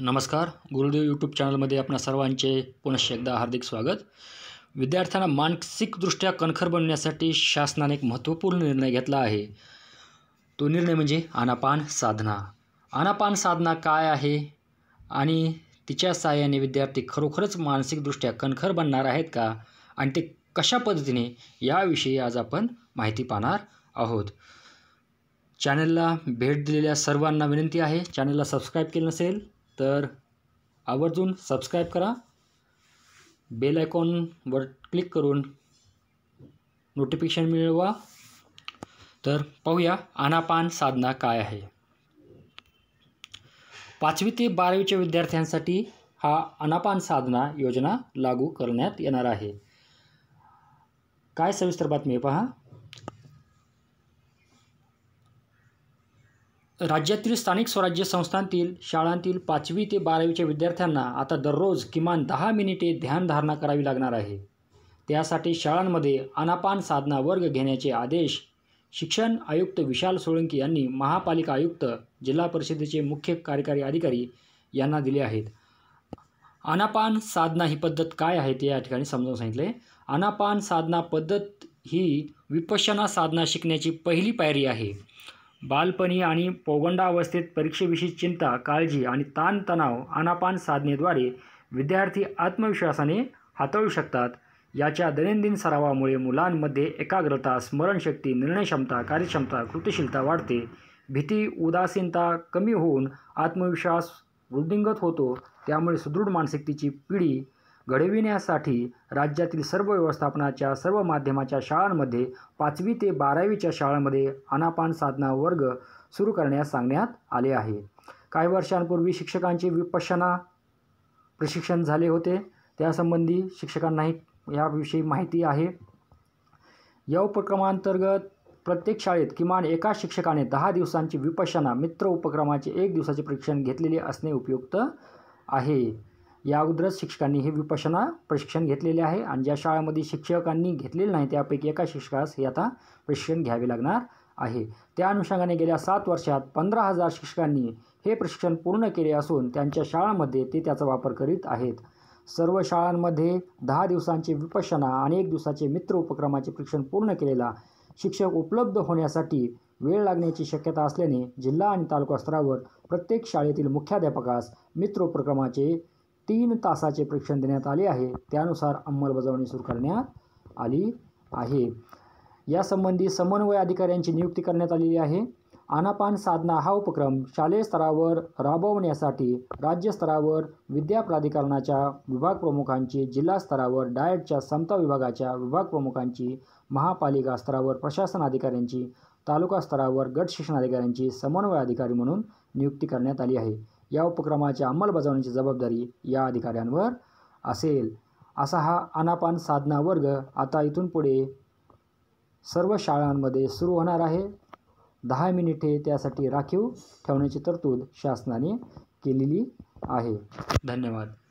नमस्कार गुरुदेव यूट्यूब चॅनलमध्ये आपणा सर्वांचे पुनश्च एकदा हार्दिक स्वागत विद्यार्थ्यांना मानसिकदृष्ट्या कणखर बनण्यासाठी शासनाने एक महत्त्वपूर्ण निर्णय घेतला आहे तो निर्णय म्हणजे आनापान साधना आनापान साधना काय आहे आणि तिच्या साहाय्याने विद्यार्थी खरोखरच मानसिकदृष्ट्या कणखर बनणार आहेत का आणि ते कशा पद्धतीने याविषयी आज आपण माहिती पाहणार आहोत चॅनलला भेट दिलेल्या सर्वांना विनंती आहे चॅनलला सबस्क्राईब केलं नसेल तर आवर्जून सबस्क्राईब करा बेल आयकॉनवर क्लिक करून नोटिफिकेशन मिळवा तर पाहूया आनापान साधना काय आहे पाचवी ते बारावीच्या विद्यार्थ्यांसाठी हा अनापान साधना योजना लागू करण्यात येणार आहे काय सविस्तर बातमी पहा राज्यातील स्थानिक स्वराज्य संस्थांतील शाळांतील पाचवी ते बारावीच्या विद्यार्थ्यांना आता दररोज किमान दहा मिनिटे ध्यानधारणा करावी लागणार आहे त्यासाठी शाळांमध्ये अनापान साधना वर्ग घेण्याचे आदेश शिक्षण आयुक्त विशाल सोळंकी यांनी महापालिका आयुक्त जिल्हा परिषदेचे मुख्य कार्यकारी अधिकारी यांना दिले आहेत अनापान साधना ही पद्धत काय आहे ते या ठिकाणी समजावून सांगितले अनापान साधना पद्धत ही विपशना साधना शिकण्याची पहिली पायरी आहे बालपणी आणि पौगंडावस्थेत परीक्षेविषयी चिंता काळजी आणि ताणतणाव अनापान साधनेद्वारे विद्यार्थी आत्मविश्वासाने हाताळू शकतात याच्या दैनंदिन सरावामुळे मुलांमध्ये एकाग्रता स्मरणशक्ती निर्णयक्षमता कार्यक्षमता कृतिशीलता वाढते भीती उदासीनता कमी होऊन आत्मविश्वास वृद्धिंगत होतो त्यामुळे सुदृढ मानसिकतेची पिढी घडविण्यासाठी राज्यातील सर्व व्यवस्थापनाच्या सर्व माध्यमाच्या शाळांमध्ये पाचवी ते बारावीच्या शाळांमध्ये अनापान साधना वर्ग सुरू करण्यास सांगण्यात आले आहे काही वर्षांपूर्वी शिक्षकांचे विपशना प्रशिक्षण झाले होते त्यासंबंधी शिक्षकांनाही याविषयी माहिती आहे या उपक्रमांतर्गत प्रत्येक शाळेत किमान एका शिक्षकाने दहा दिवसांची विपशना मित्र उपक्रमाचे एक दिवसाचे प्रशिक्षण घेतलेले असणे उपयुक्त आहे या अगोदरच शिक्षकांनी हे विपशना प्रशिक्षण घेतलेले आहे आणि ज्या शाळामध्ये शिक्षकांनी घेतलेले नाही त्यापैकी एका शिक्षकास हे आता प्रशिक्षण घ्यावे लागणार आहे त्या अनुषंगाने गेल्या सात वर्षात पंधरा हजार शिक्षकांनी हे प्रशिक्षण पूर्ण केले असून त्यांच्या शाळांमध्ये ते त्याचा वापर करीत आहेत सर्व शाळांमध्ये दहा दिवसांचे विपशना आणि एक दिवसाचे मित्र उपक्रमाचे प्रशिक्षण पूर्ण केलेला शिक्षक उपलब्ध होण्यासाठी वेळ लागण्याची शक्यता असल्याने जिल्हा आणि तालुका स्तरावर प्रत्येक शाळेतील मुख्याध्यापकास मित्र उपक्रमाचे तीन तासाचे प्रशिक्षण देण्यात आले आहे त्यानुसार अंमलबजावणी सुरू करण्यात आली आहे यासंबंधी समन्वय अधिकाऱ्यांची नियुक्ती करण्यात आलेली आहे आनापान साधना हा उपक्रम शालेय स्तरावर राबवण्यासाठी राज्यस्तरावर विद्या प्राधिकरणाच्या विभाग प्रमुखांची जिल्हा स्तरावर डायटच्या समता विभागाच्या विभाग प्रमुखांची महापालिका स्तरावर प्रशासन अधिकाऱ्यांची तालुका स्तरावर गट शिक्षण अधिकाऱ्यांची समन्वय अधिकारी म्हणून नियुक्ती करण्यात आली आहे या उपक्रमाच्या अंमलबजावणीची जबाबदारी या अधिकाऱ्यांवर असेल असा हा अनापान साधना वर्ग आता इथून पुढे सर्व शाळांमध्ये सुरू होणार आहे दहा मिनिटे त्यासाठी राखीव ठेवण्याची तरतूद शासनाने केलेली आहे धन्यवाद